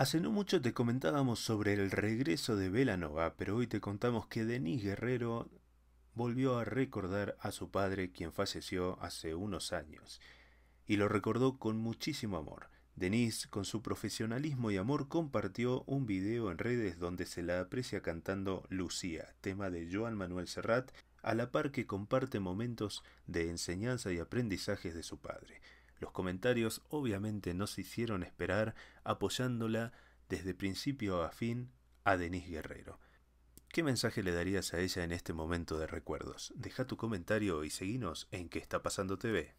Hace no mucho te comentábamos sobre el regreso de Velanova, pero hoy te contamos que Denis Guerrero volvió a recordar a su padre, quien falleció hace unos años, y lo recordó con muchísimo amor. Denis, con su profesionalismo y amor, compartió un video en redes donde se la aprecia cantando Lucía, tema de Joan Manuel Serrat, a la par que comparte momentos de enseñanza y aprendizajes de su padre. Los comentarios obviamente no se hicieron esperar apoyándola desde principio a fin a Denise Guerrero. ¿Qué mensaje le darías a ella en este momento de recuerdos? Deja tu comentario y seguinos en ¿Qué está pasando TV.